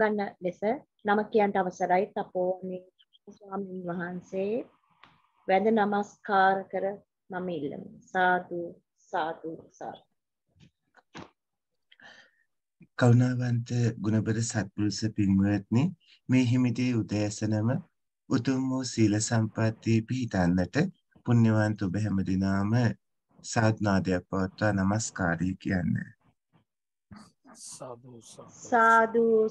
ගන්න ලෙස නම කියන්ට අවසරයි තපෝනි ස්වාමීන් වහන්සේ වැඳ නමස්කාර කර මම ඉල්ලමි සාදු සාදු සාදු කරුණාවන්ත ගුණබර සත්පුරුෂ පින්වත්නි මේ හිමිතේ උදෑසනම උතුම් වූ සීල සම්පatti පිහිටන්නට පුණ්‍යවන්ත ඔබ හැම දිනාම සාත්නාදයක් පවත්වා নমස්කාරය කියන්නේ සාදු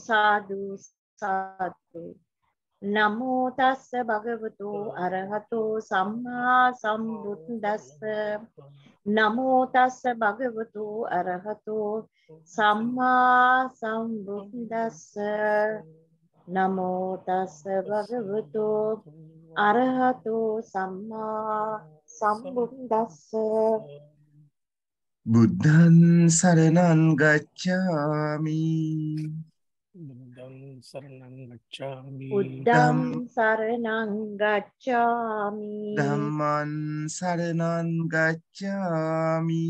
සාදු සාදු නමෝ තස්ස භගවතු අරහතෝ සම්මා සම්බුද්දස්ස නමෝ තස්ස භගවතු අරහතෝ සම්මා සම්බුද්දස්ස නමෝ තස්ස භගවතු අරහතෝ සම්මා සම්බුද්දස්ස බුද්ධන් සරණන් ගච්ඡාමි බුද්ධන් සරණං ගච්ඡාමි බුද්ධං සරණං ගච්ඡාමි ධම්මං සරණං ගච්ඡාමි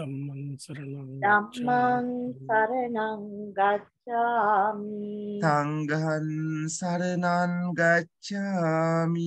ධම්මං සරණං ධම්මං සරණං ගච්ඡාමි සංඝං සරණං ගච්ඡාමි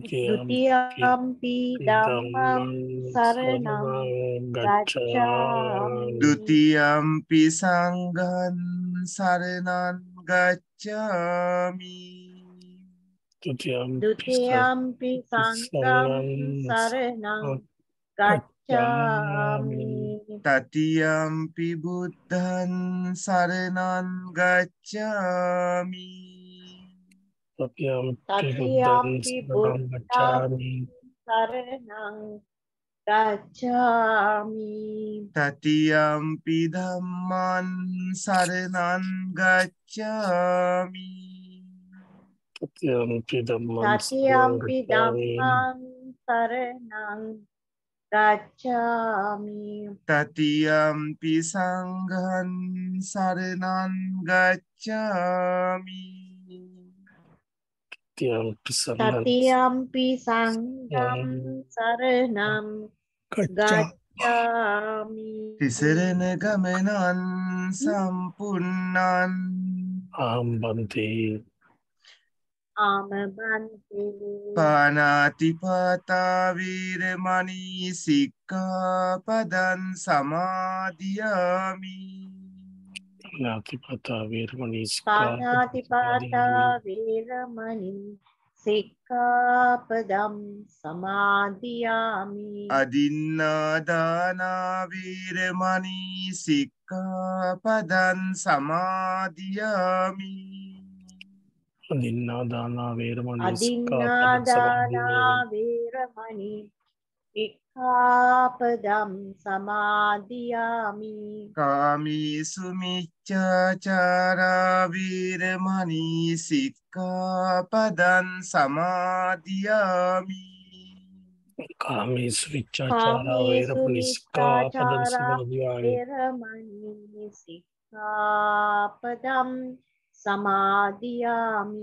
Dutiampi dhammam saranam gacchami. Dutiampi sanghan saranam gacchami. Dutiampi sangham saranam oh, gacchami. Tatiampi buddhan saranam gacchami. Satyam Satyam Buddham saranam Gacchami tatyam Pidhamman saranam Gacchami Satyam Pidhamman saranam gacchami tatyam pisanghan saranam gacchami තතියම්පි තතියම්පි සංගම් සරනම් ගච්ඡාමි තිසරණ ගමනන් සම්පූර්ණන් ආම්බන්තේ පානාතිපාතා වීරමණී සික්ඛාපදං සමාදියාමි ඥාතිපතා වේරමණී ඥාතිපතා වේරමණී සික්ඛාපදම් සමාදියාමි අදින්නාදානා වීරමණී සික්ඛාපදං සමාදියාමි අදින්නාදානා වේරමණී සික්ඛාපදං සමාදියාමි අදින්නාදානා වේරමණී ආපදම් සමාධයාමි කාමිසු මිච්චාචාරාවීරමනී සික්කාපදන් සමාධයාමි කාමිසු විච්චාචාරාවේරපනිස්කාපදන් සමාධයාමි කාමිසු විච්චාචාරාවේරමනී සික්කාපදම් සමාධයාමි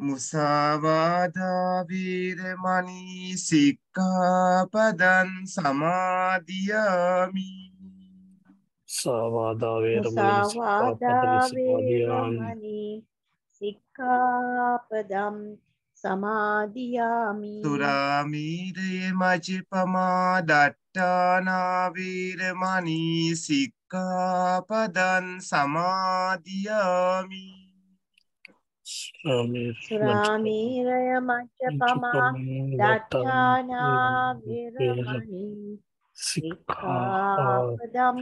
මුසාවාධාවීරමනී සික්කාපදන් සමාධයාමි සවාධාවේරමනී සික්කාපදම් සමාධයාමි තුරාමීරයේ මචි පමා දට්ටානාවීරමනී සික්කාපදන් සමාධයාමී රාමීරය මච්චපමා දට්ඨානා විරමණී සික්ඛාපදම්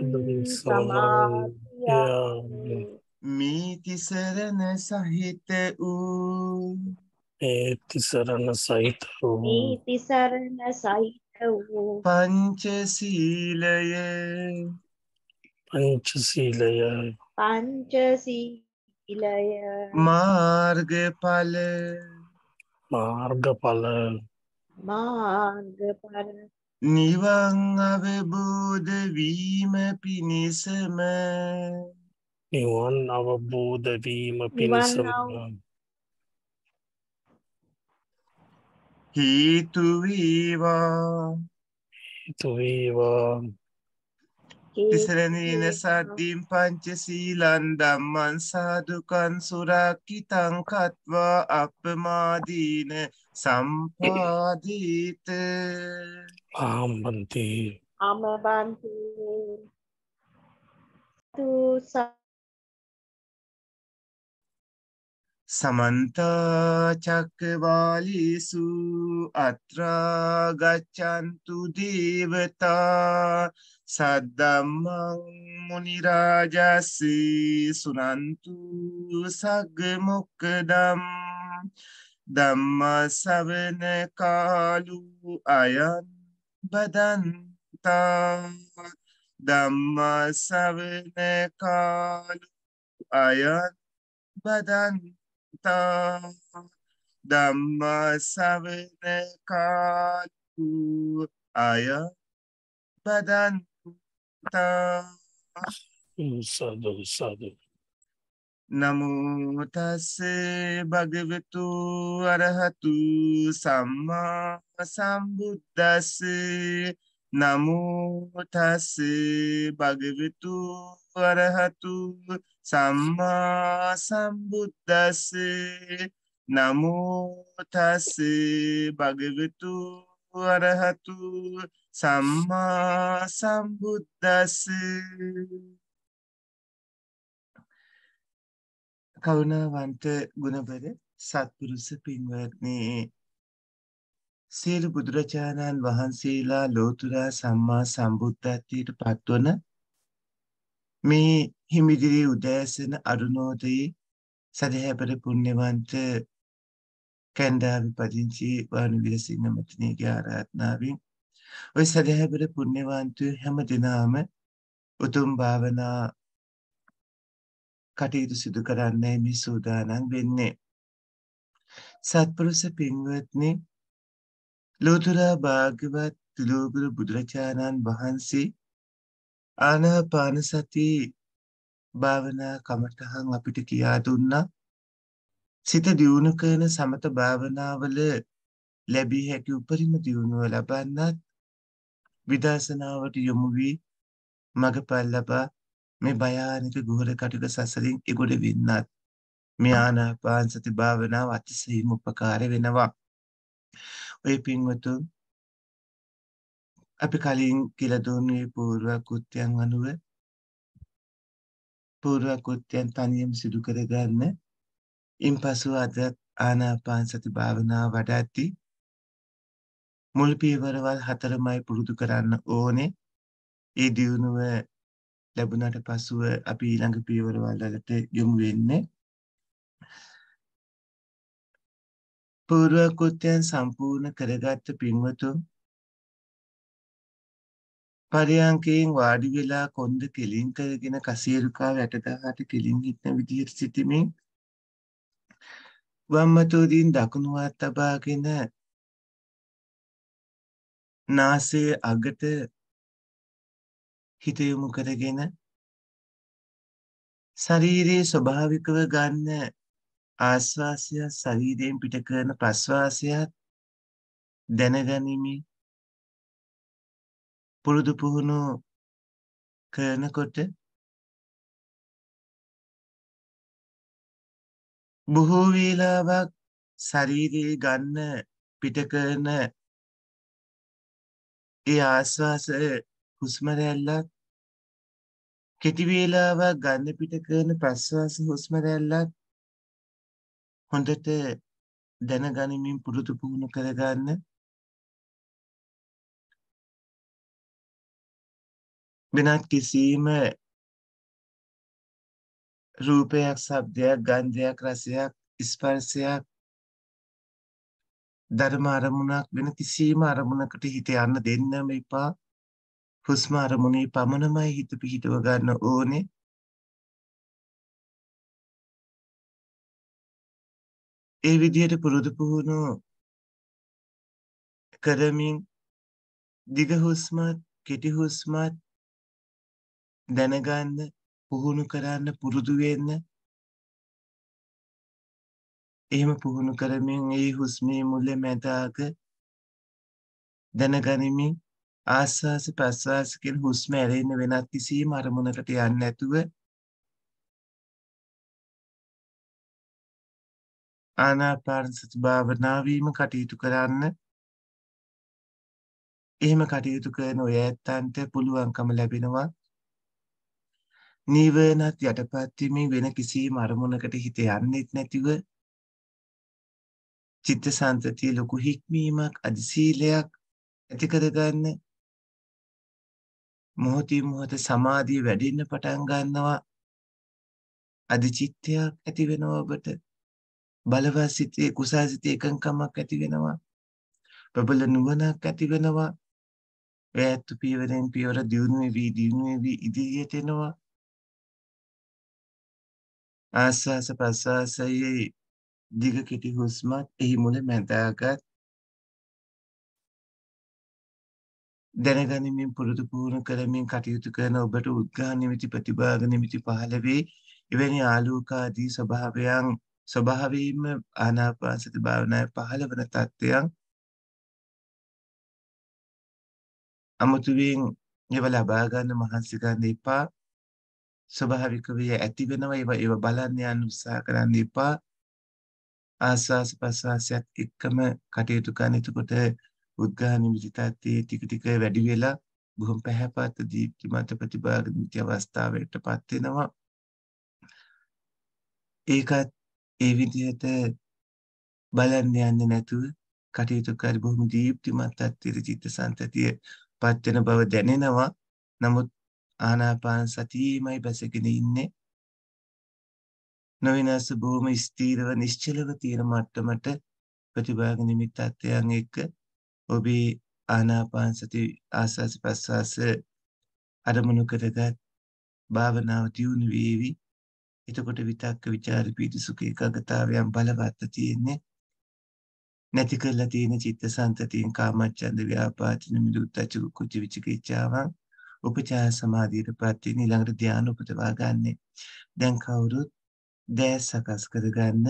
සමාදියාමි මීතිසරණ සහිත වූ ඒතිසරණ සහිත වූ මීතිසරණ සහිත වූ පංචශීලය පංචශීලය පංචශීලය ඉලය මාර්ගඵල මාර්ගඵල මාර්ගඵල නිවන් අවබෝධ වීම පිණිසම නිවන් අවබෝධ වීම පිණිසම හේතු වේවා හේතු වේවා තිසරණීන සට්ටිම් පංචසීලන් දම්මන් සාදුකන් සුරක්කි තංකත්වා අපමාදීන සම්පාදීත ආම්බන්ති අමබන්ති තුසා සමන්තාචක්කවාලිසු අත්‍රාගච්චන්තු දේවතා සද්දම්මං මුනිරාජස්ස සුනන්තු සග්ග මොක්කදම් ධම්මා සවන කාලු අයං බදන්තා ධම්මා සවන කාලු අයං බදන්තා ධම්මා සවන කාලු අයං බදන්තා සාදු සාදු නමෝ තස් භගවතු අරහතු සම්මා සම්බුද්දස්ස නමෝ තස් භගවතු අරහතු සම්මා සම්බුද්දස්ස නමෝ තස් භගවතු අරහතු සම්මා සම්බුද්දස්ස කරුණාවන්ත ගුණවර සත්පුරුෂ පින්වත්නි සියලු බුදුරජාණන් වහන්සේලා ලෝතුරා සම්මා සම්බුද්ධත්වයට පත්වන මේ හිමිදිරි උදෑසන අරුණෝදයේ සදහැබර පුණ්‍යවන්ත කැන්ඩාවි පදිංචි වානුවිරසිංහ මැතිණියගේ ආරාධනාවෙන් ওই සදහැබර පුණ්‍යවන්තයෝ හැම දිනාම උතුම් භාවනා කටයුතු සිදු කරන්නේ මේ සූදානම් වෙන්නේ. සත්පුරුෂ පින්වත්නි ලෝතර භාග්‍යවත් ලෝගුරු බුදුරජාණන් වහන්සේ ආනාපාන සති භාවනා කමටහන් අපිට කියා දුන්නා සිත දියුණු කරන සමත භාවනාවල ලැබිය හැකි උපරිම දියුණුව ලබන්නත් විදර්ශනාවට යොමු වී මඟපල් ලබා මේ භයානක ගුහර කටුක සසරින් එගොඩ වෙන්නත් මේ ආනාපාන සති භාවනාව අතිශයින්ම උපකාර වෙනවා. ඔය පින්වතුන් අපි කලින් කියලා දුන්නේ పూర్ව කෘත්‍යයන් අනුව పూర్ව කෘත්‍යයන් තනියම සිදු කරගන්න. ඉන්පසු අද ආනාපාන සති භාවනාව වඩාති මුල් පියවරවල් හතරමයි පුරුදු කරන්න ඕනේ. ඒ දියුණුව ලැබුණට පසුව අපි ඊළඟ පියවරවල් වලට යොමු වෙන්නේ. පූර්ව කෘත්‍යයන් සම්පූර්ණ කරගත් පින්වතුන් පරියංකයෙන් වාඩි වෙලා කොන්ද කෙලින් කරගෙන කසීරුකා වැටගහට කෙලින් හිටන විදිහට සිටමින් වම් මතෝදීන් දකුණු අත් තබාගෙන නාසයේ අගට හිත යොමු කරගෙන ශරීරයේ ස්වභාවිකව ගන්න ආස්වාසය ශරීරයෙන් පිට කරන ප්‍රස්වාසයත් දැනගනිමි පුරුදු පුහුණු කරනකොට බොහෝ වේලාවක් ශරීරයේ ගන්න පිට කරන ඒ ආශ්වාසය හුස්ම රැල්ලත් කෙටි වේලාවක් ගන්න පිට කරන ප්‍රශ්වාස හුස්ම රැල්ලත් හොඳට දැනගනිමින් පුරුදු පුහුණු කරගන්න වෙනත් කිසිම රූපයක්, ශබ්දයක්, ගන්ධයක්, රසයක්, ස්පර්ශයක් ධර්ම අරමුණක් වෙන කිසිම අරමුණකට හිත යන්න දෙන්නම එපා. හුස්ම අරමුණේ පමණමයි හිත පිහිටව ගන්න ඕනේ. ඒ විදිහට පුරුදු පුහුණු කරමින් දිග හුස්මත් කෙටි හුස්මත් දැනගන්න පුහුණු කරන්න පුරුදු වෙන්න එහෙම පුහුණු කරමින් ඒ හුස්මේ මුල මැදාග දැනගනිමින් ආස්වාස ප්‍රස්වාස කියන හුස්ම ඇරෙන්න වෙනත් කිසිම අරමුණකට යන්නේ නැතුව ආනාපාන සති භාවනාවීම කටයුතු කරන්න එහෙම කටයුතු කරන ඔය ඇත්තන්ට පුළුවන්කම ලැබෙනවා නීවරණත් යටපත් වෙන කිසිම අරමුණකට හිත යන්නේත් නැතිව චිත්ත සන්තතිය ලොකු හික්මීමක් අධිසීලයක් ඇතිකරගන්න මොහොතින් මොහොත සමාධිය වැඩින්න පටන් ගන්නවා අධිචිත්තයක් ඇති වෙනවා ඔබට බලවත් සිතේ කුසල් සිතේ එකඟකමක් ඇති වෙනවා ප්‍රබල නුවණක් ඇති වෙනවා වැයත්තු පියවරෙන් පියවර දියුණු වෙවි දියුණු වෙවි ඉදිරියට එනවා ආස්වාස ප්‍රසවාසයේ දිග කිටි හුස්මත් එහි මුල මැදාගත් දැනගනිමින් පුරුදු පුහුණු කරමින් කටයුතු කරන ඔබට උද්ඝා නිමිති ප්‍රතිභාග නිමිති පහළ වේ. එවැනි ආලෝකාදී ස්වභාවයන් ස්වභාවයෙන්ම ආනාපානසති භාවනාවේ පහළ වන තත්ත්වයන් අමුතුවෙන් ඒව ලබා ගන්න මහන්සි ගන්න එපා. ස්වභාවික වේ ඇති වෙනවා ඒව ඒව බලන්න යන්න උත්සාහ කරන්න එපා. ආස්වාස ප්‍රස්වාසයත් එක්කම කටයුතු කරන එතකොට උද්ඝා නිමිතිතත්තේ ටික ටික වැඩි වෙලා බොහොම පැහැපත් දීප්තිමත් ප්‍රතිභාග නිති අවස්ථාවටපත් වෙනවා ඒකත් ඒ විදිහට බලන්න යන්නේ නැතුව කටයුතු කර බොහොම දීප්තිමත් අත්තිර චිත්ත සන්තතිය පත්වෙන බව දැනෙනවා නමුත් ආනාපාන සතියමයි බැසගෙන ඉන්නේ නොවිනාස බොහොම ස්ථීරව නිශ්චලව තියෙන මට්ටමට ප්‍රතිභාග නිමිත්තත්යන් එක්ක ඔබේ ආනාපාන සති ආස්වාස ප්‍රස්වාස අරමුණු කරගත් භාවනාව දියුණු වේවි. එතකොට විතක්ක ਵਿਚාර පීති සුඛ ඒකාගතාවයන් බලවත් තියෙන්නේ. නැති කරලා තියෙන චිත්තසංතතියෙන් කාමච්ඡන්ද ව්‍යාපාදින මිදුත්තච කුච්ච විචිකිච්ඡාවන් උපචාර සමාධියටපත් වෙන ඊළඟට ධානය උපදවා ගන්නෙ. දැන් කවුරුත් දෑ සකස් කරගන්න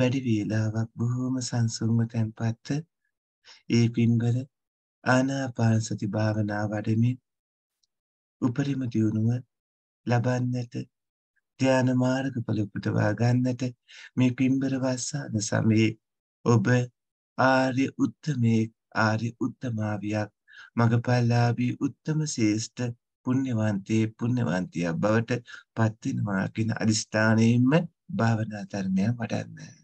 වැඩි වේලාවක් බොහෝම සංසුන්ව තැන්පත්ව ඒ පින්බර ආනාපාන සති භාවනා වඩමින් උපරිම දියුණුව ලබන්නට ධ්‍යාන මාර්ගඵල උපදවා ගන්නට මේ පින්බර වස්සාන සමයේ ඔබ ආර්ය උත්තමේ ආර්ය උත්තමාවියක් මගපල්ලාභී උත්තම ශේෂ්ඨ පුණ්‍යවන්තේ පුණ්‍යවන්තිය බවට පත් වෙනවා කියන අදිස්ථානයෙන්ම භාවනා ධර්මයන් වඩන්න.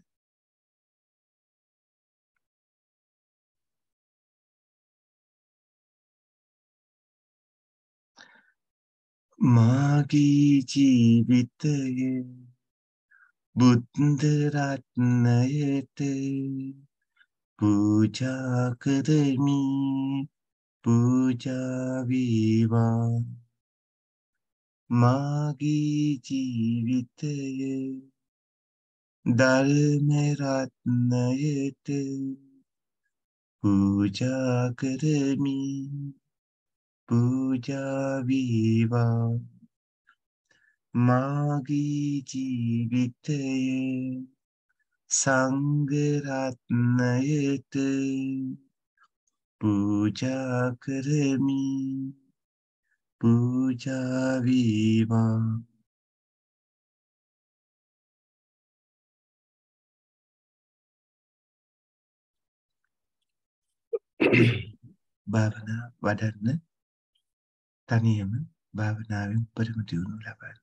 මාගේ ජීවිතය බුද්ධ රත්නයට පූජා කරමි පූජා වේවා මාගේ ජීවිතය ධර්ම රත්නයට පූජා කරමි පූජා වේවා මාගේ ජීවිතය සංඝ රත්නයට පූජා කරමි පූජා වේවා භාවනා වඩන්න තනියම භාවනාවෙන් උපරිම දියුණුව ලබන්න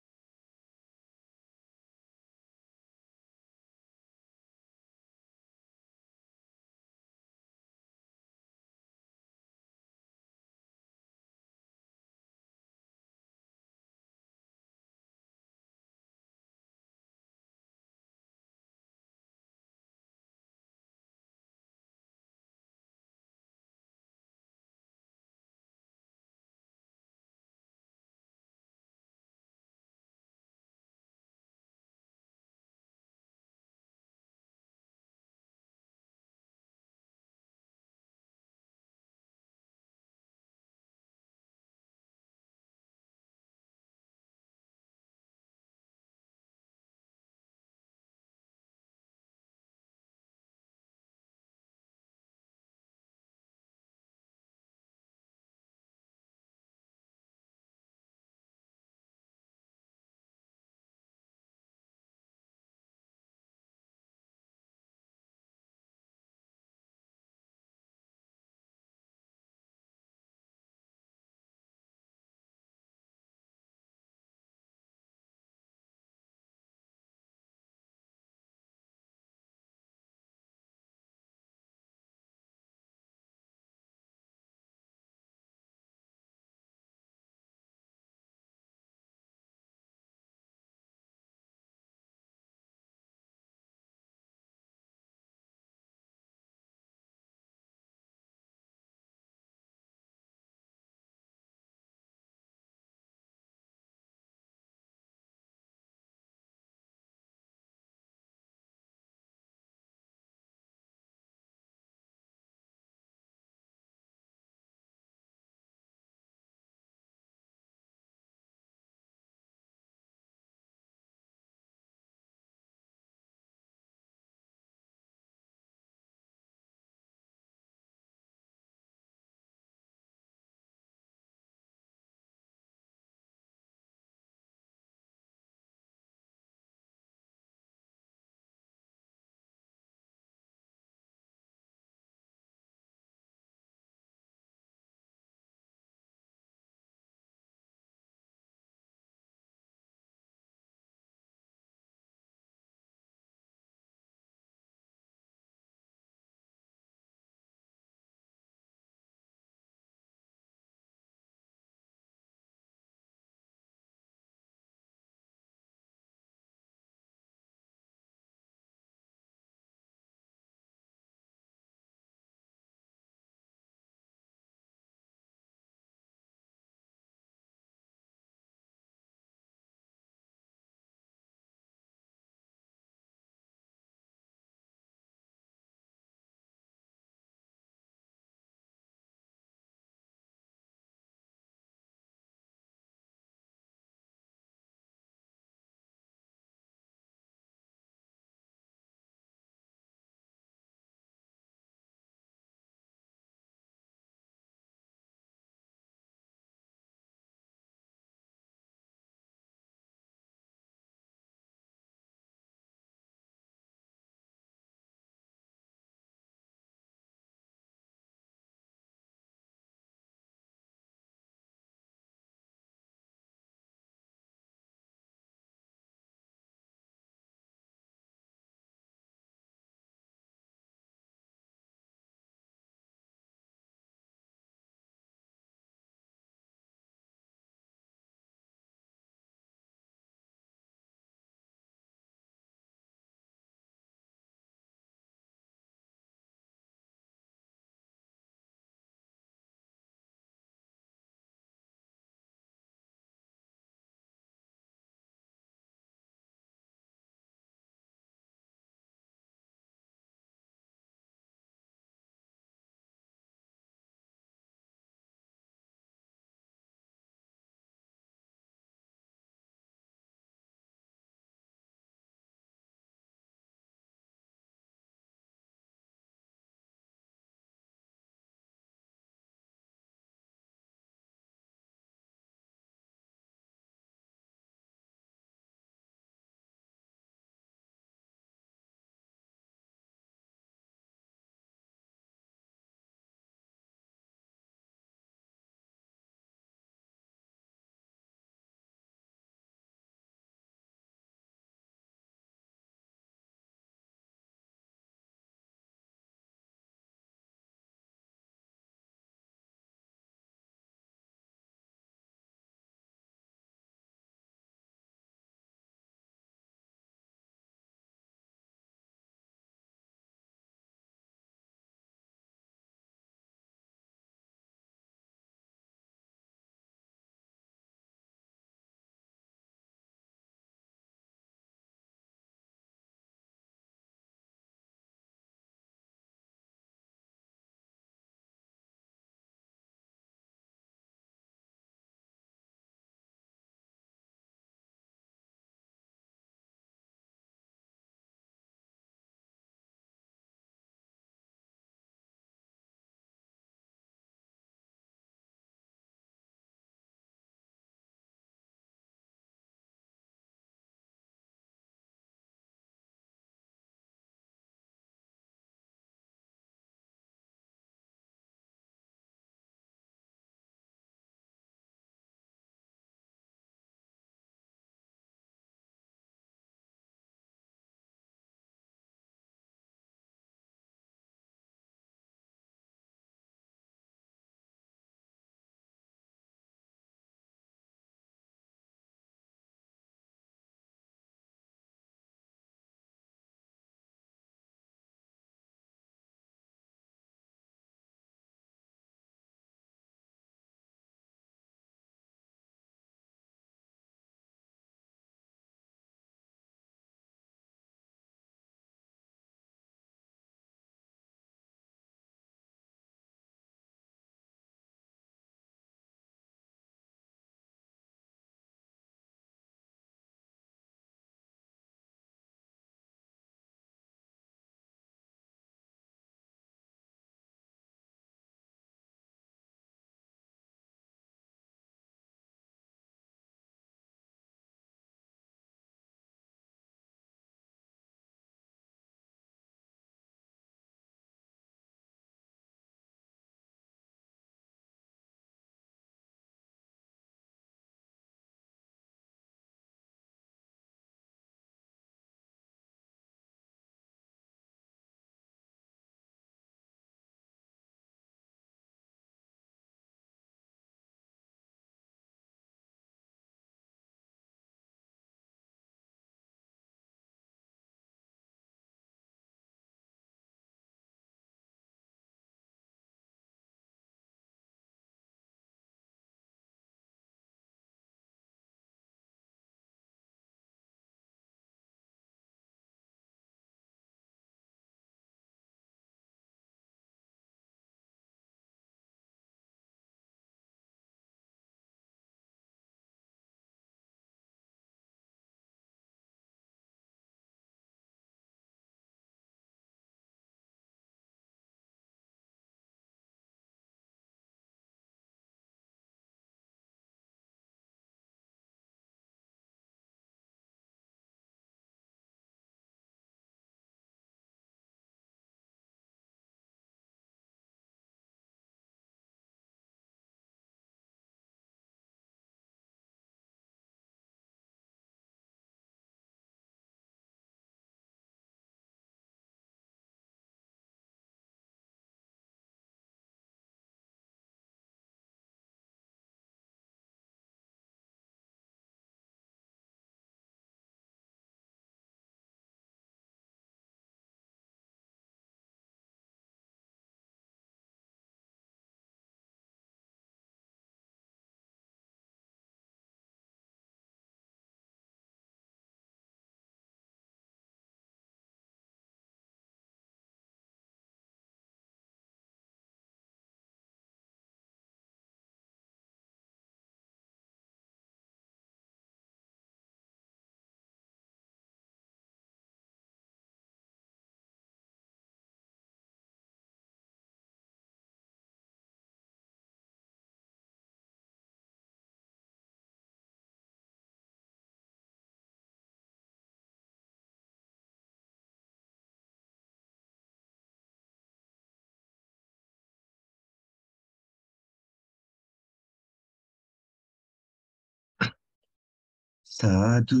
Sadhu,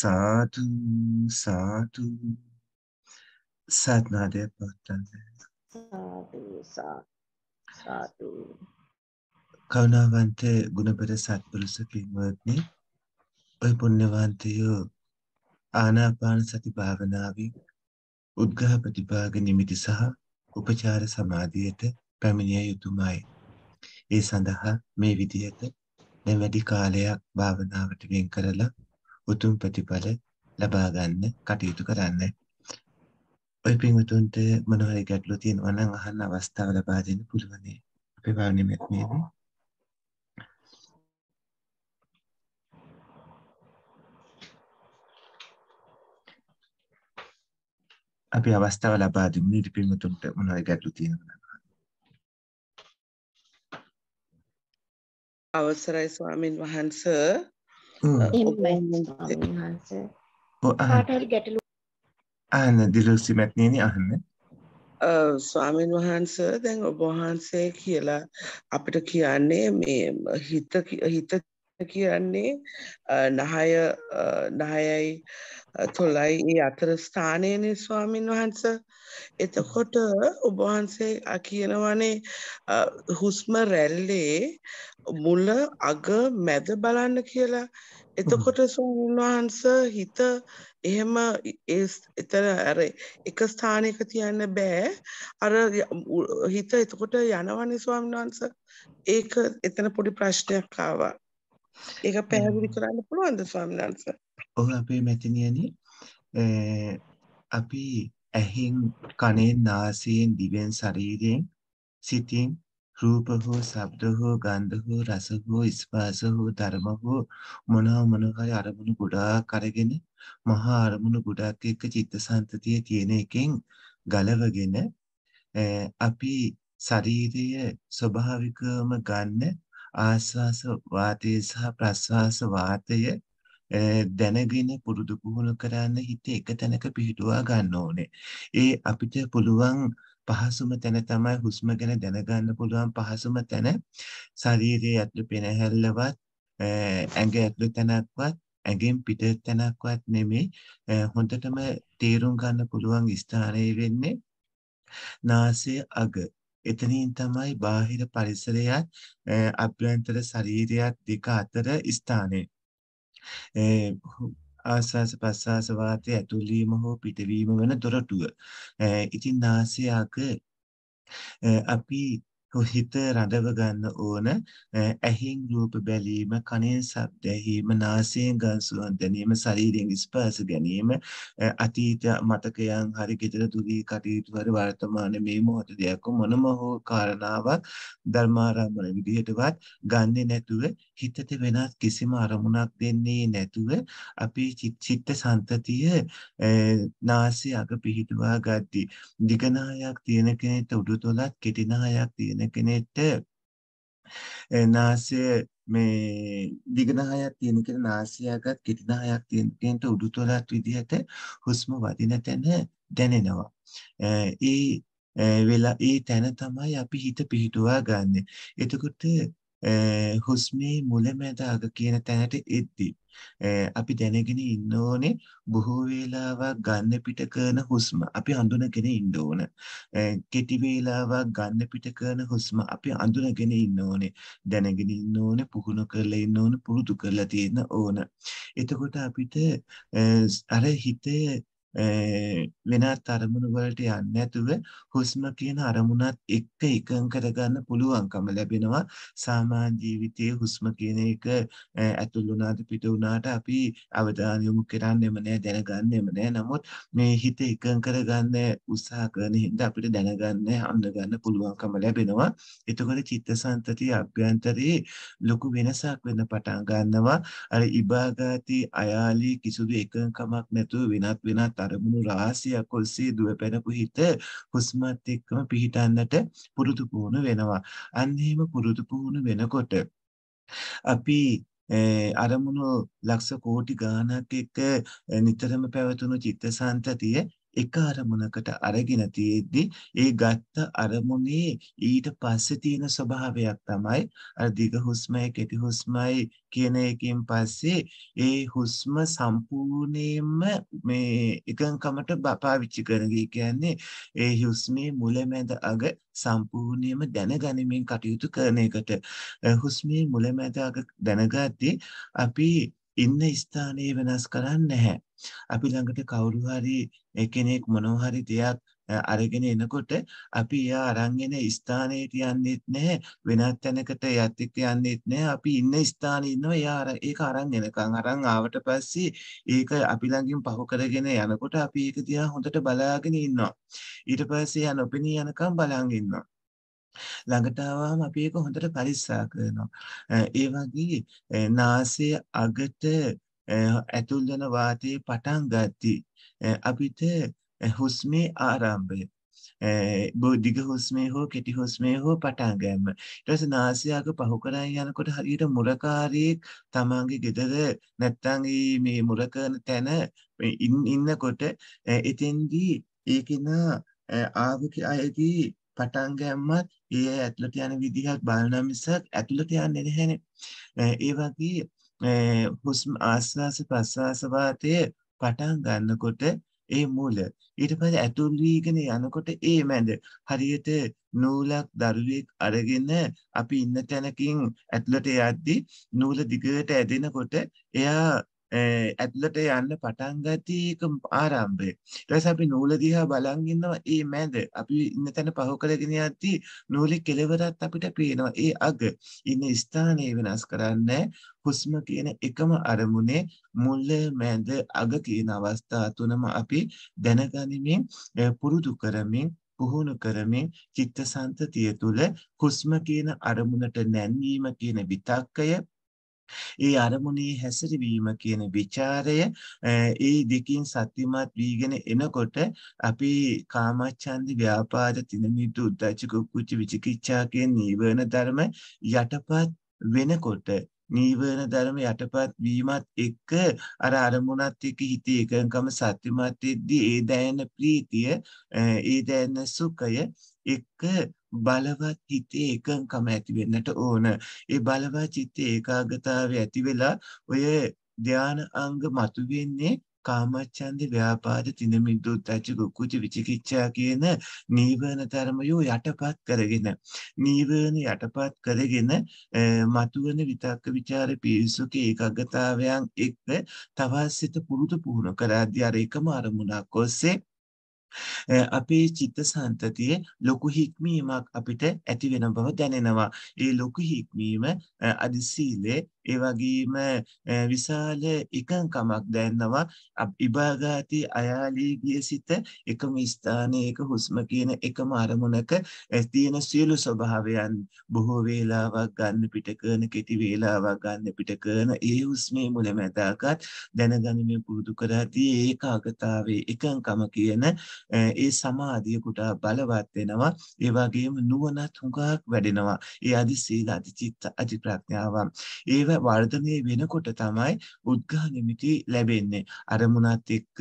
sadhu, sadhu. Satnade Patane. Sadhu, sadhu, sadhu. කරුණාවන්ත ගුණපර සත්පුරුෂ පින්වත්නි ඔය පුණ්‍යවන්තයෝ ආනාපාන සති භාවනාවෙන් උද්ඝා ප්‍රතිභාග නිමිති සහ උපචාර සමාධියට පැමිණිය යුතුමයි. ඒ සඳහා මේ විදිහට දැන් වැඩි කාලයක් භාවනාවට වෙන් කරලා උතුම් ප්‍රතිඵල ලබා ගන්න කටයුතු කරන්න. ඔය පින්වතුන්ට මොනවා හරි ගැටලු තියෙනවා නම් අහන්න අවස්ථාව ලබා දෙන්න පුළුවන්. අපේ භාවනාවේ මෙතනදී අපි අවස්ථාව ලබා දෙමු නිරි පින්වතුන්ට මොනවා ගැටලු තියෙනවා අවසරයි ස්වාමින් වහන්ස අහන්න දිලුසි මැත්නීනි අහන්න ස්වාමීන් වහන්ස දැන් ඔබවහන්සේ කියලා අපිට කියන්නේ මේ හිත හිත කියන්නේ නහය නහයයි තොලයි ඒ අතර ස්ථානයන ස්වාමීන් වහන්ස එතකොට ඔබවහන්සේ කියනවනේ හුස්ම රැල්ලේ මුල අග මැද බලන්න කියලා එතකොට සූන්වහන්ස හිත එහෙම එතන ඇර එක ස්ථානයක තියන්න බෑ අර හිත එතකොට යනවනේ ස්වාමීන් වහන්ස ඒක එතන පොඩි ප්‍රශ්නයක් ආවා ඒක පැහැදිලි කරන්න පුළුවන්ද ස්වාමිනාන්ස ඔහු අපේ මැතිනියන අපි ඇහෙන් කණෙන් නාසයෙන් දිවෙන් ශරීරයෙන් සිතින් රූප හෝ ශබ්ද හෝ ගන්ධ හෝ රස හෝ ස්පර්ශ හෝ ධර්ම හෝ මොනවා මොනවායි අරමුණු ගොඩාක් අරගෙන මහා අරමුණු ගොඩක් එක්ක චිත්තසංතතිය තියෙන එකෙන් ගලවගෙන අපි ශරීරය ස්වභාවිකවම ගන්න ආස්වාස වාතය සහ ප්‍රස්වාස වාතය දැනගෙන පුරුදු පුහුණු කරන්න හිත එක තැනක පිහිටුවා ගන්න ඕනේ. ඒ අපිට පුළුවන් පහසුම තැන තමයි හුස්ම ගැන දැනගන්න පුළුවන් පහසුම තැන. ශරීරයේ ඇතුළේ පෙනහැල්ලවත් ඇඟ ඇතුළේ තැනක්වත් ඇඟෙන් පිට තැනක්වත් නෙමෙයි හොඳටම තේරුම් ගන්න පුළුවන් ස්ථානය වෙන්නේ නාසය අග එතනින් තමයි බාහිර පරිසරයත් අභ්‍යන්තර ශරීරයත් දෙක අතර ස්ථානය. ආස්වාස ප්‍රස්වාස වාතයේ ඇතුළීම හෝ පිටවීම වන දොරටුව. ඉතින් නාසය අග අපි හිත රඳව ගන්න ඕන ඇහෙන් රූප බැලීම කනෙන් ශබ්ද ඇහිීම නාසයෙන් ගඳ සුවඳ දැනීම ශරීරයෙන් ස්පර්ශ ගැනීම අතීත මතකයන් හරි ගෙදර දුරී කටයුතු හරි වර්තමාන මේ මොහොතදී මොනම හෝ කාරණාවක් ධර්මාරම්මන විදිහටවත් ගන්නෙ නැතුව හිතට වෙනත් කිසිම අරමුණක් දෙන්නේ නැතුව අපි චිත්ත සන්තතිය නාසය අග පිහිටුවා ගද්දී දිගනායක් තියෙන කෙනෙක්ට උඩුතොලත් කෙටිනායක් තියෙන ඉන්න කෙනෙට නාසය මේ දිගනහයක් තියෙන කෙන නාසියාගත් කෙටිනහයක් තියෙනට උඩුතොලත් විදිහට හුස්ම වදින තැන දැනෙනවා. ඒ වෙලා ඒ තැන තමයි අපි හිත පිහිටුවා ගන්න. එතකොට හුස්මේ මුලැමැද අග කියන තැනට එද්දි අපි දැනගෙන ඉන්න ඕනේ බොහෝ වේලාවක් ගන්න පිට කරන හුස්ම අපි හඳුනගෙන ඉන්න ඕන. කෙටි වේලාවක් ගන්න පිට කරන හුස්ම අපි අඳුනගෙන ඉන්න ඕනේ. දැනගෙන ඉන්න ඕනේ, පුහුණු කරලා ඉන්න ඕනේ, පුරුදු කරලා තියෙන ඕන. එතකොට අපිට අර හිතේ වෙනත් අරමුණු වලට යන්නේ නැතුව හුස්ම කියන අරමුණත් එක්ක එකඟ කරගන්න පුළුවන්කම ලැබෙනවා සාමාන්‍ය ජීවිතයේ හුස්ම කියන එක ඇතුල් වුණාද පිට වුණාට අපි අවධානය යොමු කරන්නේම නැහැ දැනගන්නේම නැහැ නමුත් මේ හිත එකඟ කරගන්න උත්සාහ කරන හින්දා අපිට දැනගන්න හඳුනගන්න පුළුවන්කම ලැබෙනවා එතකොට චිත්තසංතතිය අභ්‍යන්තරයේ ලොකු වෙනසක් වෙන්න පටන් ගන්නවා අර ඉබාගාති අයාලී කිසිදු එකඟකමක් නැතුව වෙනත් වෙනත් අරමුණු රාශියක් ඔස්සේ දුව පැනපු හිත හුස්මත් එක්කම පිහිටන්නට පුරුදු පුහුණු වෙනවා. අන්න එහෙම පුරුදු පුහුණු වෙනකොට අපි අරමුණු ලක්ෂ කෝටි ගාණක් එක්ක නිතරම පැවතුණු චිත්තසංතතිය එක අරමුණකට අරගෙන තියෙද්දී ඒ ගත්ත අරමුණේ ඊට පස්සේ තියෙන ස්වභාවයක් තමයි අර දිග හුස්මයි කෙටි හුස්මයි කියන එකෙන් පස්සේ ඒ හුස්ම සම්පූර්ණයෙන්ම මේ එකඟකමට පාවිච්චි කරගන්නේ කියන්නේ ඒ හුස්මේ මුලැමැද අග සම්පූර්ණයෙන්ම දැනගැනීමෙන් කටයුතු කරන එකට හුස්මේ මුලැමැද අග දැනගත්තී අපි ඉන්න ස්ථානයේ වෙනස් කරන්නේ නැහැ අපි ළඟට කවුරු හරි කෙනෙක් මොනවා හරි දෙයක් අරගෙන එනකොට අපි එයා අරන්ගෙන ස්ථානයට යන්නෙත් නැහැ වෙනත් තැනකට යත් එක්ක යන්නෙත් නැහැ අපි ඉන්න ස්ථානේ ඉන්නවා එයා අර ඒක අරන් එනකන් අරන් ආවට පස්සේ ඒක අපි ළඟින් පහු කරගෙන යනකොට අපි ඒක දිහා හොඳට බලාගෙන ඉන්නවා ඊට පස්සේ යන ඔපෙනී යනකම් බලන් ඉන්නවා ළඟට ආවම අපි ඒක හොඳට පරිස්සා කරනවා ඒ වගේ නාසයේ අගට ඇතුල් වෙන වාතයේ පටන් ගatti අපිට හුස්මේ ආරම්භය දිග හුස්මේ හෝ කෙටි හුස්මේ හෝ පටන් ගැනීම. ඊට පස්සේ නාසයාග පහු කරන් යනකොට හරියට මුලකාරයෙක් තමන්ගේ ගෙදර නැත්තම් මේ මුල කරන තැන ඉන්නකොට එතෙන්දී ඒකේන ආවක අයගේ පටන් ගැම්මත් ඒ ඇතුළට යන විදිහක් බලන මිසක් ඇතුළට යන්නේ නැහැනේ. ඒ වගේ හුස්ම ආස්වාස ප්‍රස්වාස වාතය පටන් ගන්නකොට ඒ මූල ඊට පස්සේ ඇතුල් වීගෙන යනකොට ඒ මැද හරියට නූලක් දරුවෙක් අරගෙන අපි ඉන්න තැනකින් ඇතුළට යද්දී නූල දිගට ඇදෙනකොට එයා ඇතුළට යන්න පටන් ගතියක ආරම්භය ඊට පස්සේ අපි නූල දිහා බලන් ඉන්නවා ඒ මැද අපි ඉන්න තැන පහු කරගෙන යද්දී නූලේ කෙලවරත් අපිට පේනවා ඒ අග ඉන්න ස්ථානය වෙනස් කරන්නේ හුස්ම කියන එකම අරමුණේ මුල මැද අග කියන අවස්ථා තුනම අපි දැනගනිමින් පුරුදු කරමින් පුහුණු කරමින් චිත්තසංතතිය තුළ හුස්ම කියන අරමුණට නැන්වීම කියන විතක්කය ඒ අරමුණේ හැසිරවීම කියන ਵਿਚාරය ඒ දෙකින් සත්‍යමත් වීගෙන එනකොට අපි කාමච්ඡන්දි ව්‍යාපාද තිනමිත උද්ධච්ච කුච්ච විචිකිච්ඡා කියන නීවරණ ධර්ම යටපත් වෙනකොට නීවරණ ධර්ම යටපත් වීමත් එක්ක අර අරමුණත් එක්ක හිතේ එකඟකම සත්‍යමත් වෙද්දී ඒ දැනෙන ප්‍රීතිය ඒ දැනෙන සුඛය එක බලවත් හිතේ එකංකම ඇති වෙන්නට ඕන. ඒ බලවත් චිත්තේ ඒකාගතාවය ඇති වෙලා ඔය ධාන අංග මතුවෙන්නේ කාමච්ඡන්ද ව්‍යාපාද තිනමිද්ද උද්ධච්ච කුච්ච විචිකිච්ඡා කියන නීවරණ ධර්මයෝ යටපත් කරගෙන නීවරණ යටපත් කරගෙන මතුවන විතක්ක ਵਿਚාර පිරිසුක ඒකාගතාවයන් එක්ක තවසිත පුරුදු පුහුණු කරද්දී අර එකම අරමුණක් ඔස්සේ අපේ චිත්ත සන්තතියේ ලොකු හික්මීමක් අපිට ඇති වෙන බව දැනෙනවා. ඒ ලොකු හික්මීම අදි සීලේ ඒ වගේම විශාල එකංකමක් දැනෙනවා ඉබාගාති අයාලීගිය සිත එකම ස්ථානයක හුස්ම කියන එකම අරමුණක තියෙන සියලු ස්වභාවයන් බොහෝ වේලාවක් ගන්න පිට කරන කෙටි වේලාවක් ගන්න පිට කරන ඒ හුස්මේ මුලැමැදාකත් දැනගැනීමේ පුරුදු කරදී ඒකාගතාවේ එකංකම කියන ඒ සමාධිය කුඩා බලවත් වෙනවා ඒ වගේම නුවණත් හුඟක් වැඩෙනවා ඒ අදි සීල අදි චිත්ත අදි ප්‍රඥාවන් ඒව නිතර වර්ධනය වෙනකොට තමයි උද්ඝා නිමිති ලැබෙන්නේ. අරමුණත් එක්ක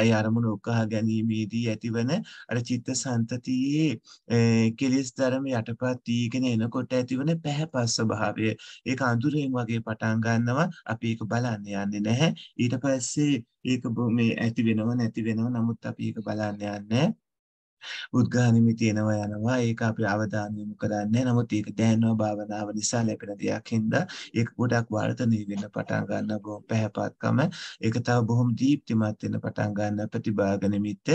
අය අරමුණ උකහා ගැනීමේදී ඇතිවන අර චිත්ත සන්තතියේ කෙලෙස් ධර්ම යටපත් වීගෙන එනකොට ඇතිවන පැහැපස් ස්වභාවය. ඒක අඳුරෙන් වගේ පටන් ගන්නවා. අපි ඒක බලන්න යන්නේ නැහැ. ඊට පස්සේ ඒක මේ ඇති වෙනව නැති වෙනව නමුත් අපි ඒක බලන්න යන්නේ නැහැ. උද්ඝානිමි තියෙනවා යනවා ඒක අපි අවධානය යොමු කරන්නේ නමුත් ඒක දැනෙනවා භාවනාව නිසා ලැබෙන දෙයක් හින්දා ඒක ගොඩක් වර්ධනය වෙන්න පටන් ගන්න බොහොම පැහැපත්කම ඒක තව බොහොම දීප්තිමත් වෙන්න පටන් ගන්න ප්‍රතිභාග නිමිත්ත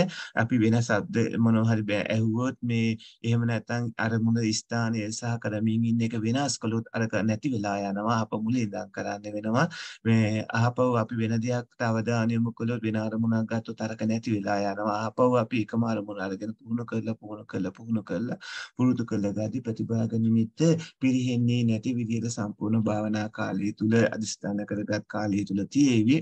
අපි වෙන ශබ්ද මොනවා හරි බෑ ඇහුවොත් මේ එහෙම නැත්නම් අරමුණ ස්ථානය සහ කරමින් ඉන්න එක වෙනස් කළොත් අරක නැති වෙලා යනවා අප මුලින් ඉඳන් කරන්න වෙනවා මේ අහපව අපි වෙන දෙයක්ට අවධානය යොමු කළොත් වෙන අරමුණක් ගත්තොත් අරක නැති වෙලා යනවා අහපව අපි එකම අරමුණ අරගෙන පුහුණු කරලා පුහුණු කරලා පුහුණු කරලා පුරුදු කරලා ගාදී ප්‍රතිභා නිමිත්ත පිරිහෙන්නේ නැති විදිහට සම්පූර්ණ භාවනා කාලය තුල අදිස්ථාන කරගත් කාලය තුල තියේවි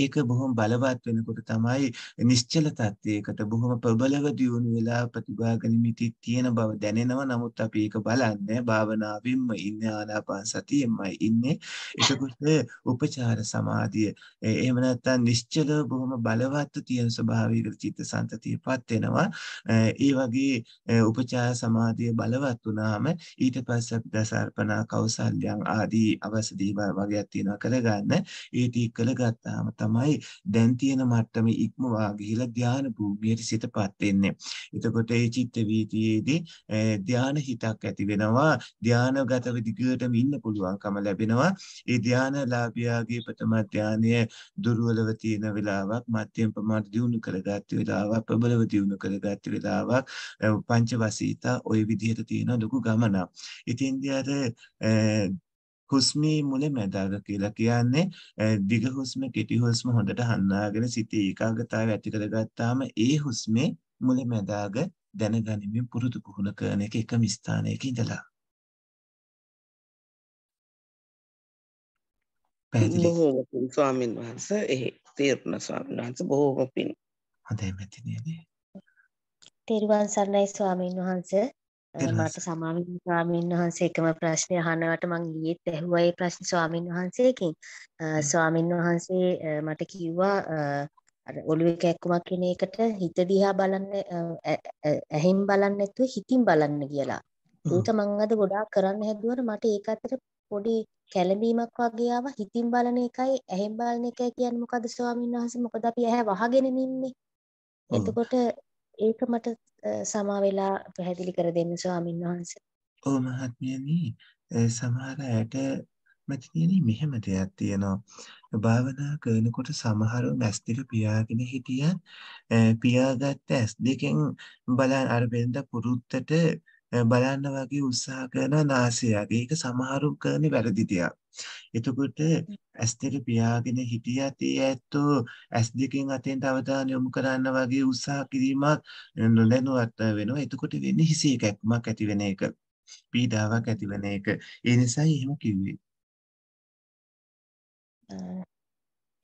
ඒක බොහොම බලවත් වෙනකොට තමයි නිශ්චල තත්ත්වයකට බොහොම ප්‍රබලව දියුණු වෙලා ප්‍රතිභා ගනිමිති තියෙන බව දැනෙනවා. නමුත් අපි ඒක බලන්නේ භාවනාවෙන්ම ඉන්නේ ආනාපාන සතියෙමයි ඉන්නේ. ඒකකොට උපචාර සමාධිය එහෙම නැත්නම් නිශ්චල බොහොම බලවත් තියෙන ස්වභාවයකට චිත්ත සංතතියපත් වෙනවා. ඒ වගේ උපචාර සමාධිය බලවත් වුණාම ඊට පස්සේ දසර්පණා කෞසල්‍යං ආදී අවශ්‍ය දේවල් වගේක් තියෙනවා කරගන්න. ඒටි කළ ගත්තාම තමයි දැන් තියෙන මට්ටමේ ඉක්මවා ගිහිලා ධානය භූමියට සිතපත් වෙන්නේ. එතකොට ඒ චිත්ත වීතියේදී ධානය හිතක් ඇති වෙනවා. ධානයගතව දිගටම ඉන්න පුළුවන්කම ලැබෙනවා. ඒ ධානලාභියාගේ ප්‍රථම ධානය දුර්වලව තියෙන වෙලාවක් මධ්‍යම ප්‍රමාණයට දියුණු කරගත්ත වෙලාවක් ප්‍රබලව දියුණු කරගත්ත වෙලාවක් පංචවසීතා ওই විදිහට තියෙන ලොකු ගමනක්. ඉතින් අර හුස්මේ මුල මැදාග කියලා කියන්නේ දිග හුස්ම කෙටි හුස්ම හොඳට හඳුනාගෙන සිතේ ඒකාග්‍රතාවය ඇති කරගත්තාම ඒ හුස්මේ මුල මැදාග දැනගනිමින් පුරුදු පුහුණු කරන එක එකම ස්ථානයක ඉඳලා. බොහෝම පින් ස්වාමීන් වහන්ස එහි තේරුණ ස්වාමීන් වහන්ස බොහෝම පින් හොඳයි මෙතනදී තෙරුවන් සරණයි ස්වාමීන් වහන්ස මට සමාවින් ස්වාමීන් වහන්සේ එකම ප්‍රශ්නය අහනවට මං ඊයේත් ඇහුවා ඒ ප්‍රශ්නේ ස්වාමින් වහන්සේකින්. ස්වාමින් වහන්සේ මට කිව්වා අර ඔළුවේ කැක්කුමක් කියන එකට හිත දිහා බලන්න ඇහෙන් බලන්න නැතුව හිතින් බලන්න කියලා. ඒක මං අද ගොඩාක් කරන්න හැදුවට මට ඒක අතර පොඩි කැළඹීමක් වගේ ආවා. හිතින් බලන එකයි ඇහෙන් බලන එකයි කියන්නේ මොකද්ද ස්වාමින් වහන්සේ? මොකද අපි ඇහැ වහගෙන ඉන්නේ. එතකොට ඒක මට සමා වෙලා පැහැදිලි කර දෙන්න ස්වාමින් වහන්සේ. ඔව් මහත්මයනි සමහර ඇට මතකයේදී මෙහෙම දෙයක් තියෙනවා. භාවනා කරනකොට සමහරව මැස් දෙක පියාගෙන හිටියත් පියාගත්ත ඇස් දෙකෙන් බලන අර බෙන්ද පුරුද්දට බලන්න වගේ උත්සාහ කරන නාසයත් ඒක සමහරු කරන වැරදි දෙයක්. එතකොට ඇස් දෙක පියාගෙන හිටියත් ඒ ඇත්තෝ ඇස් දෙකෙන් අතෙන් අවධානය යොමු කරන්න වගේ උත්සාහ කිරීමක් නොදැනුවත් වෙනවා. එතකොට වෙන්නේ හිසේ කැක්මක් ඇති වෙන එක. පීඩාවක් ඇති වෙන එක. ඒ නිසායි එහෙම කිව්වේ.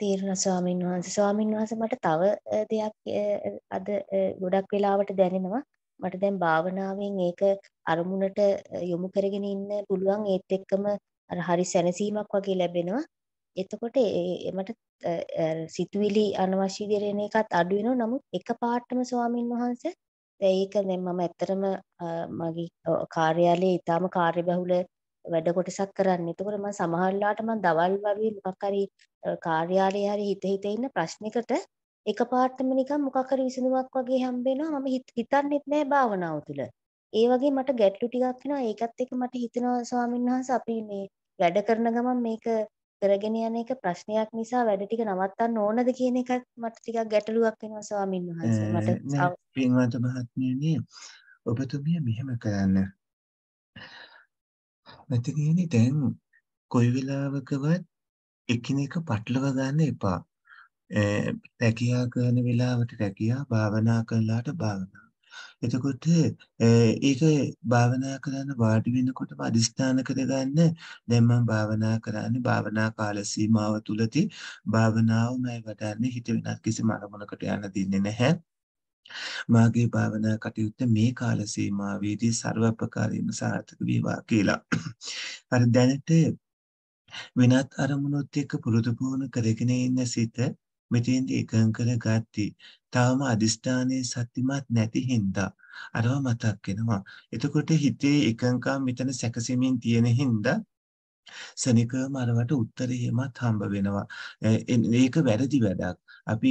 තේරුණා ස්වාමීන් වහන්සේ. ස්වාමීන් වහන්සේ මට තව දෙයක් අද ගොඩක් වෙලාවට දැනෙනවා. මට දැන් භාවනාවෙන් ඒක අරමුණට යොමු කරගෙන ඉන්න පුළුවන් ඒත් එක්කම අර හරි සැනසීමක් වගේ ලැබෙනවා. එතකොට මට සිතුවිලි අනවශ්‍ය විදිහට එන එකත් අඩු වෙනවා. නමුත් එකපාර්ට්ම ස්වාමින් වහන්සේ ඒක දැන් මම ඇත්තටම මගේ කාර්යාලයේ ඊටාම කාර්යබහුල වැඩ කොටසක් කරන්නේ. එතකොට මම සමහරලාට මම දවල් වගේ මොකක් හරි කාර්යාලයේ හරි හිත හිත ඉන්න ප්‍රශ්නයකට එකපාරටම නිකන් මොකක් හරි විසඳුමක් වගේ හම්බ වෙනවා මම හිතන්නෙත් නෑ භාවනාව තුළ. ඒ වගේ මට ගැටලු ටිකක් එනවා ඒකත් එක්ක මට හිතෙනවා ස්වාමීන් වහන්සේ අපි මේ වැඩ කරන ගමන් මේක කරගෙන යන එක ප්‍රශ්නයක් නිසා වැඩ ටික නවත්තන්න ඕනද කියන එකත් මට ටිකක් ගැටලුවක් වෙනවා ස්වාමීන් වහන්සේ මට පින්වත් මහත්මියනි ඔබතුමිය මෙහෙම කරන්න මෙතනින් දැන් කොයි වෙලාවකවත් එකිනෙක පටලව ගන්න එපා රැකියා කරන වෙලාවට රැකියා භාවනා කරලාට භාවනා. එතකොට ඒක භාවනා කරන්න වාඩි වෙනකොටම අදිස්ථාන කරගන්න දැන් මම භාවනා කරන්නේ භාවනා කාල සීමාව තුලදී භාවනාවමයි වඩන්නේ හිත වෙනත් කිසිම අරමුණකට යන්න දෙන්නේ නැහැ. මාගේ භාවනා කටයුත්ත මේ කාල සීමාවේදී ਸਰවපකාරීම සාර්ථක වේවා කියලා. අර දැනට වෙනත් අරමුණොත් එක්ක පුරුදු පුහුණු කරගෙන ඉන්න සිත මෙතෙන්දී එකඟ කරගatti. තවම අදිෂ්ඨානයේ සත්‍යමත් නැති හින්දා අරව මතක් වෙනවා. එතකොට හිතේ එකඟකම් මෙතන සැකසීමෙන් තියෙන හින්දා සනිකවම අරවට උත්තරේමත් හම්බ වෙනවා. ඒක වැරදි වැඩක්. අපි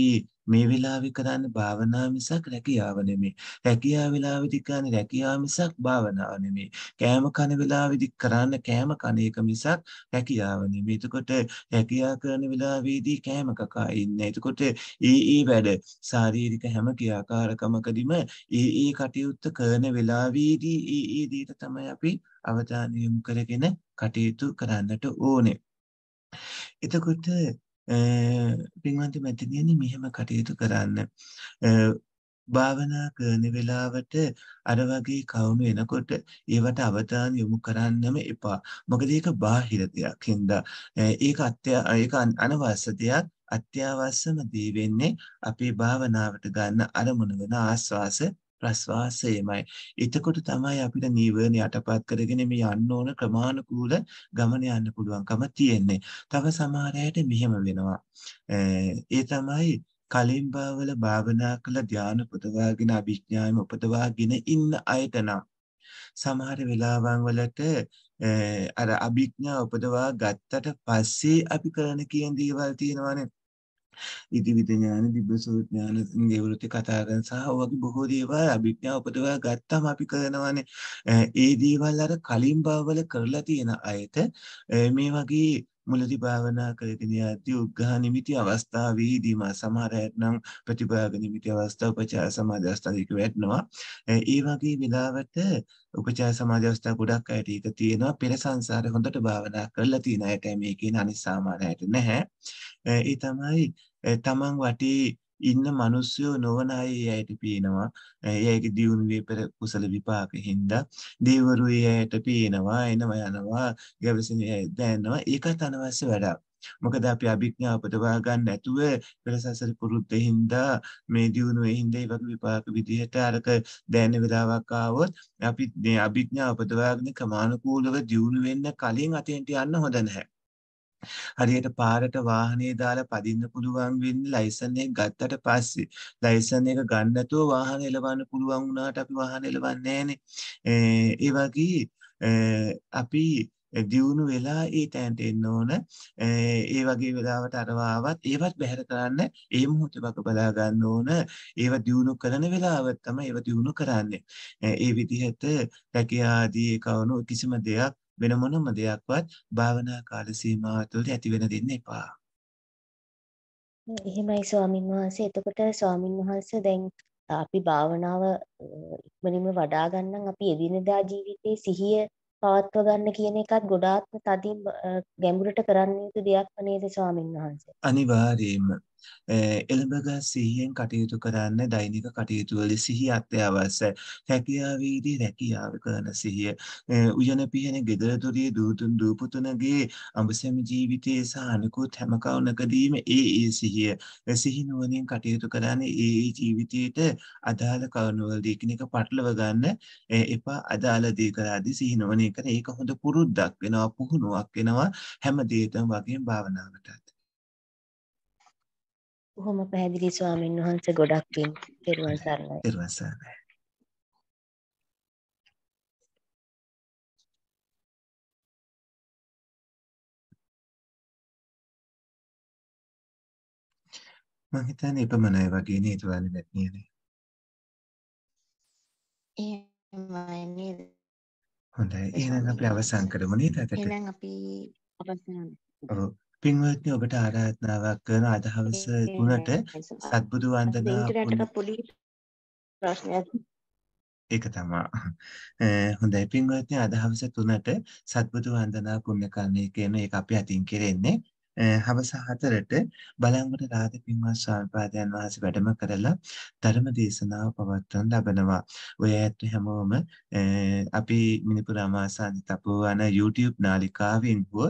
මේ වෙලාවේ කරන්නේ භාවනාව මිසක් රැකියාව නෙමෙයි. රැකියාව වෙලාවේදී කරන්නේ රැකියාව මිසක් භාවනාව නෙමෙයි. කෑම කන වෙලාවේදී කරන්න කෑම කන එක මිසක් රැකියාව නෙමෙයි. එතකොට රැකියාව කරන වෙලාවේදී කෑම කකා ඉන්නේ. එතකොට ඒ ඒ වැඩ ශාරීරික හැම ක්‍රියාකාරකමකදීම ඒ ඒ කටයුත්ත කරන වෙලාවේදී ඒ ඒ දේට තමයි අපි අවධානය යොමු කරගෙන කටයුතු කරන්නට ඕනේ. එතකොට පින්වන්ති මැතිනියන මෙහෙම කටයුතු කරන්න භාවනා කරන වෙලාවට අර වගේ කවම එනකොට ඒවට අවධානය යොමු කරන්නම එපා. මොකද ඒක බාහිර දෙයක් හින්දා ඒක අත්‍ය ඒක අනවශ්‍ය දෙයක්. අත්‍යවශ්‍යම දී වෙන්නේ අපේ භාවනාවට ගන්න අරමුණ වෙන ආස්වාස ප්‍රස්වාසයමයි. එතකොට තමයි අපිට නීවරණ යටපත් කරගෙන මේ යන්න ඕන ක්‍රමානුකූල ගමන යන්න පුළුවන්කම තියෙන්නේ. තව සමහර අයට මෙහෙම වෙනවා. ඒ තමයි කලින් භාවල භාවනා කළ ධානය පුදවාගෙන අභිඥායම උපදවාගෙන ඉන්න අයට නම් සමහර වෙලාවන් වලට අර අභිඥා උපදවා ගත්තට පස්සේ අපි කරන කියන දේවල් තියෙනවානේ ඉතිවිතඥාන දිබ්බ සූඥාන ඒවෘති කතාගන සහ වගේ බොහෝ දේවල් අභිඥා උපදවා ගත්තම අපි කරනවානේ ඒ දේවල් අර කලින් බාවල කරලා තියෙන අයට මේ වගේ මුලදි භාවනා කරගෙන යද්දී උග්ඝා නිමිති අවස්ථාවේදීම සමහර නම් ප්‍රතිභාග නිමිති අවස්ථාව උපචාර සමාධි අවස්ථාවේදී වැටෙනවා. ඒ වගේ වෙලාවට උපචාර සමාධි අවස්ථාව ගොඩක් අයට ඒක තියෙනවා. පෙර සංසාරේ හොඳට භාවනා කරලා තියෙන අයට මේකේ අනිසාමාරයට නැහැ. ඒ තමයි තමන් වටේ ඉන්න මනුස්සයෝ නොවන අය ඒ අයට පේනවා. ඒ අයගේ දියුණුවේ පෙර කුසල විපාක හින්දා දේවරු ඒ අයට පේනවා, එනවා යනවා, ගැවසෙනවා, දැනනවා. ඒකත් අනවශ්‍ය වැඩක්. මොකද අපි අභිඥාව උපදවා ගන්න නැතුව පෙර සසර පුරුද්දේ හින්දා මේ දියුණුවේ හින්දා ඒ වගේ විපාක විදිහට අරක දැනෙන වෙලාවක් ආවොත් අපි මේ අභිඥාව උපදවාගෙන ක්‍රමානුකූලව දියුණු වෙන්න කලින් අතෙන්ට යන්න හොඳ නැහැ. හරියට පාරට වාහනේ දාලා පදින්න පුළුවන් වෙන්නේ ලයිසන් එක ගත්තට පස්සේ. ලයිසන් එක ගන්න නැතුව වාහන එලවන්න පුළුවන් වුණාට අපි වාහන එලවන්නේ ඒ වගේ අපි දියුණු වෙලා ඒ තැනට එන්න ඕන ඒ වගේ වෙලාවට අරවාවත් ඒවත් බැහැර කරන්න ඒ මොහොතේ බක බලා ගන්න ඕන ඒව දියුණු කරන වෙලාව තමයි ඒව දියුණු කරන්නේ ඒ විදිහට රැකියාදී කවුණු කිසිම දෙයක් වෙන මොනම දෙයක්වත් භාවනා කාල සීමාව තුළ ඇති වෙන දෙන්න එපා. එහෙමයි ස්වාමින් වහන්සේ. එතකොට ස්වාමින් වහන්සේ දැන් අපි භාවනාව ඉක්මනින්ම වඩා ගන්නම් අපි එදිනෙදා ජීවිතයේ සිහිය පවත්ව ගන්න කියන එකත් ගොඩාක්ම තදින් ගැඹුරට කරන්න යුතු දෙයක්ම නේද ස්වාමින් වහන්සේ? අනිවාර්යයෙන්ම. එළඹග සිහියෙන් කටයුතු කරන්න දෛනික කටයුතුවල සිහි අත්‍යවශ්‍යයි. රැකියාවේදී රැකියාව කරන සිහිය. උයන පිහන ගෙදරදොරේ දූතුන් දූපුතුනගේ අඹසැම ජීවිතයේ සහ අනිකුත් හැම කවුනකදීම ඒ ඒ සිහිය. සිහි නුවණින් කටයුතු කරන්නේ ඒ ඒ ජීවිතයට අදාළ කවුනවලදී කෙනෙක් පටලව ගන්න එපා අදාළ දේ කරාදී සිහි නුවණේ කරන ඒක හොඳ පුරුද්දක් වෙනවා පුහුණුවක් වෙනවා හැම දෙයකම වගේම භාවනාවටත්. බොහොම පැහැදිලි ස්වාමීන් වහන්සේ ගොඩක් පින් පෙරුවන් සරණයි. පෙරුවන් සරණයි. මං හිතන්නේ එපමණයි වගේ නේද වන්නේ නැත්නේ. එහෙමයි නේද? හොඳයි. එහෙනම් අපි අවසන් කරමු නේද? එහෙනම් අපි අවසන්. ඔව්. පින්වත්නි ඔබට ආරාධනාවක් කරන අද හවස 3ට සත්බුදු වන්දනාව ඒක තමයි. හොඳයි පින්වත්නි අද හවස 3ට සත්බුදු වන්දනා පුණ්‍ය කර්මය කියන එක අපි අතින් කෙරෙන්නේ. හවස 4ට බලංගොඩ රාජ පින්වත් ස්වාමීන් වහන්සේ වැඩම කරලා ධර්ම දේශනාව පවත්වන ලබනවා. ඔය ඇත්ත හැමෝම අපි මිනිපුර අමාසානි තපෝවන YouTube නාලිකාවෙන් හෝ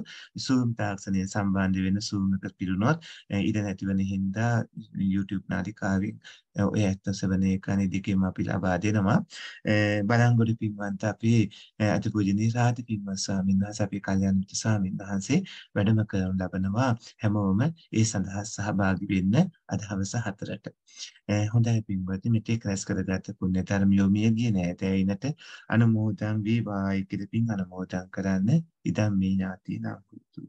Zoom තාක්ෂණය සම්බන්ධ වෙන Zoom එකට පිරුණොත් ඉඩ නැතිවෙන හින්දා YouTube නාලිකාවෙන් ඔය ඇත්ත සවනය කරන දෙකෙම අපි ලබා දෙනවා. බලංගොඩ පින්වන්ත අපි අතිපූජනීය රාජ පින්වත් ස්වාමීන් වහන්සේ අපි කල්‍යාණ මිත්‍ර ස්වාමීන් වහන්සේ වැඩම කරන ලබන කරනවා හැමෝම ඒ සඳහා සහභාගී වෙන්න අදවස 4ට. හොඳයි පින්වත්නි මෙතෙක් රැස් කරගත් පුණ්‍ය ධර්ම යොමිය ගියේ නැතැයිනට අනුමෝදන් වේවායි කියලා පින් අනුමෝදන් කරන්න ඉදම් මේ ඥාතිනා කුතු.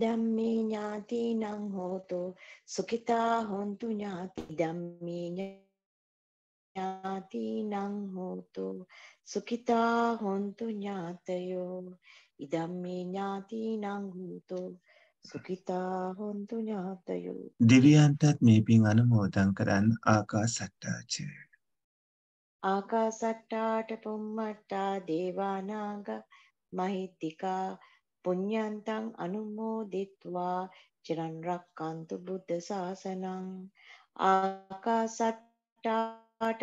ධම්මේ ඥාතිනං හෝතු සුඛිතා හොන්තු ඥාති ධම්මේ ඥාතිනං හෝතු සුඛිතා හොන්තු ඥාතයෝ ඉදම්මේ ඥාතිනං හූතෝ සුඛිතා හොන්තු ඥාතයෝ දිව්‍යයන්ටත් මේ පින් අනුමෝදන් කරන් ආකාසට්ටාච ආකාසට්ටාට පුම්මට්ටා දේවානාග මහිත්‍තිකා පුඤ්ඤන්තං අනුමෝදිත්වා චිරන් රක්칸තු බුද්ධ ශාසනං ආකාසට්ටාට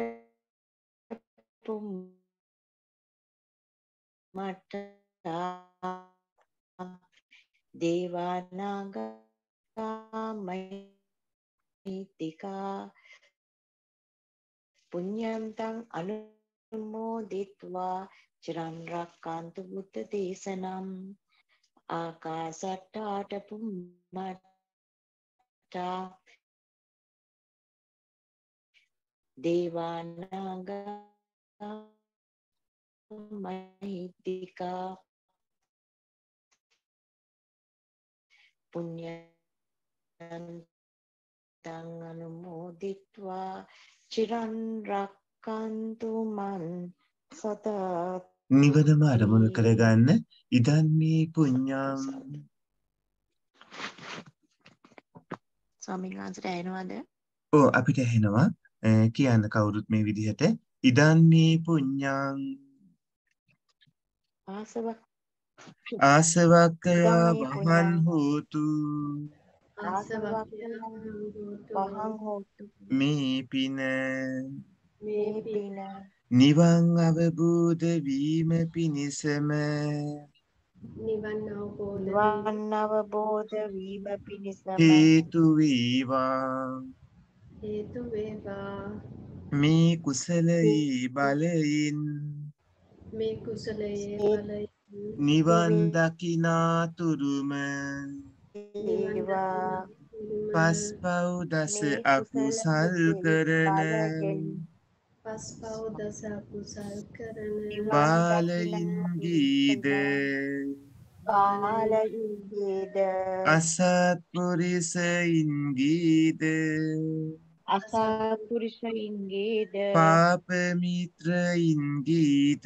පුම්මට්ටා දේවානාගාමයිතිකා පුඤ්ඤන්තං අනුමෝදිත्वा චිරන් රක්කාන්ත බුද්ධ දේශනම් ආකාසට්ටාට පුම්මට්ටා දේවානාගාමයිතිකා පුඤ්ඤන්තං අනුමෝදිත්වා චිරන් රක්칸තු මන් සදා නිවනම අරමුණු කරගන්න ඉදන්මේ පුඤ්ඤං ස්වාමීන් වහන්සේට ඇහෙනවද? ඔව් අපිට ඇහෙනවා. කියන්න කවුරුත් මේ විදිහට ඉදන්මේ පුඤ්ඤං ආසවක් ආසවක්කයා වහන් හෝතු මේ පින නිවන් අවබෝධ වීම පිණිසම නිවන් අවබෝධ වීම පිණිස හේතු වේවා හේතු වේවා මේ කුසලයේ බලයෙන් මේ කුසලයේ බලයෙන් නිවන් දකිනාතුරුම පස්පව් දස අකුසල් කරන පස්පව් දස අකුසල් කරන බාලයින්ගීද බාලයින්ගීද අසත්පුරිසයින්ගීද අසත්පුරිසයින්ගීද පාපමිත්‍රයින්ගීද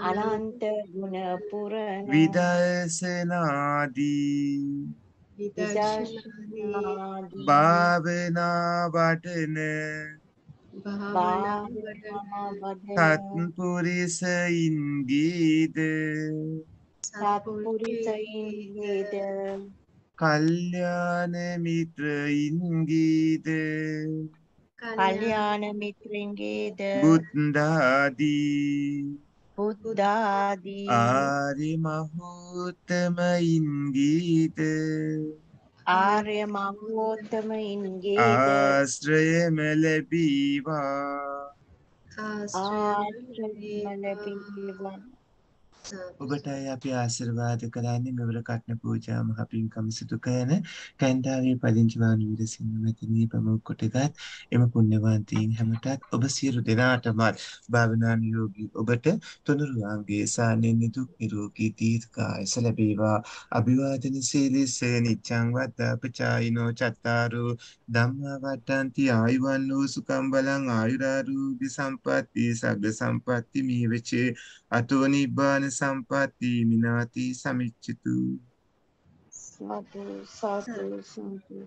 අනන්ත ගුණ පුරණ විදර්ශනාදී භාවනා වටන සත්පුරිසයින්ගේද සත්පුරිසයින්ගේද කල්්‍යාන මිත්‍රයින්ගේද කල්්‍යාන මිත්‍රෙන්ගේද බුද්ධාදී බුද්ධාදී ආරි මහෝත්තමයින් ගීත ආර්ය මහෝත්තමයින්ගේ ආශ්‍රයම ලැබීවා ආශ්‍රයම ලැබීවා ඔබටයි අපි ආශිර්වාද කරන්නේ මෙවර කටන පූජා මහ පින්කම සිදු කරන කැන්ඩාවේ පදිංචි වානි විරසිංහ මැතිණිය ප්‍රමුඛ කොටගත් එම පුණ්‍යවන්තයින් හැමටත් ඔබ සියලු දෙනාටම භාවනා නිරෝගී ඔබට තුනුරුවාන්ගේ සානේ නිදුක් නිරෝගී දීර්ඝායස ලැබේවා අභිවාදන සීලිස නිච්ඡං වද්දාපචායිනෝ චත්තාරෝ ධම්මා වට්ටන්ති ආයුවන් වූ සුකම් බලං ආයුරාරෝග්‍ය සම්පatti සග්ග සම්පatti මීවචේ අතෝ නිබ්බාන සම්පatti මිනාති සමිච්චතු සාදු සාදු සාදු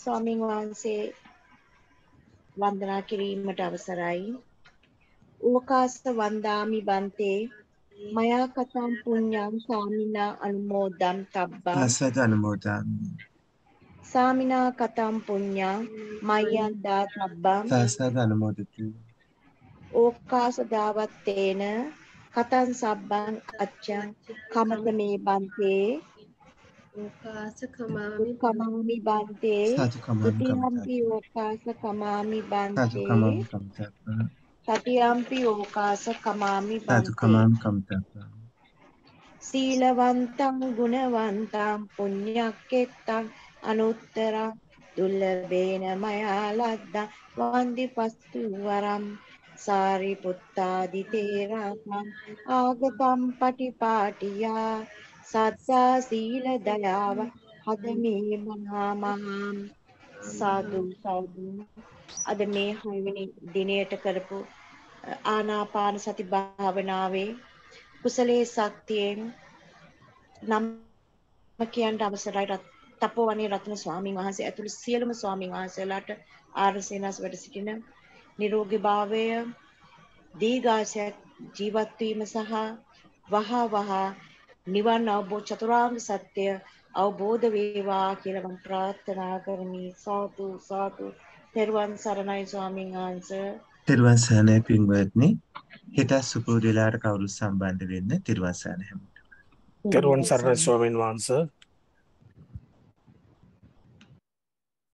ස්වාමීන් වහන්සේ වන්දනා කිරීමට අවසරයි ඕකාස වන්දාමි බන්තේ මයා කතම් පුඤ්ඤං සාමිනා අනුමෝදම් තබ්බා අසත අනුමෝදම් සාමිනා කතම් පුඤ්ඤං මයං දා තබ්බා තසත අනුමෝදිතී ඕකාස දාවත්තේන කතං සබ්බං අච්ඡං කමත මේ බන්තේ ඕකාස කමාමි කමාමි බන්තේ සතියම්පි ඕකාස කමාමි බන්තේ සතියම්පි ඕකාස කමාමි බන්තේ සීලවන්තං ගුණවන්තං පුඤ්ඤක්කෙත්තං අනුත්තරං දුල්ලබේන මයාලද්දා වන්දිපස්තු වරම් සාරිපුත්තාදිතේරාකං ආගතම් පටිපාටියා සත්සා සීල දයාව හදමේ මහා මහාම් සාදු සාදු අද මේ හයවෙනි දිනයට කරපු ආනාපාන සති භාවනාවේ කුසලයේ ශක්තියෙන් නම් කියන්න අවසරයි තපෝවනේ රත්න ස්වාමීන් වහන්සේ ඇතුළු සියලුම ස්වාමීන් වහන්සේලාට ආරසේනස් වැඩ සිටින නිරෝගීභාවය දීඝාසයක් ජීවත් වීම සහ වහා වහා නිවන් අවබෝධ චතුරාර්ය සත්‍ය අවබෝධ වේවා කියලා මම ප්‍රාර්ථනා කරමි සාදු සාදු තෙරුවන් සරණයි ස්වාමීන් වහන්සේ තෙරුවන් සරණයි පින්වත්නි හිත සුපුරුදු වෙලාට කවුරු සම්බන්ධ වෙන්න තෙරුවන් සරණ හැමෝටම තෙරුවන් සරණයි ස්වාමීන් වහන්සේ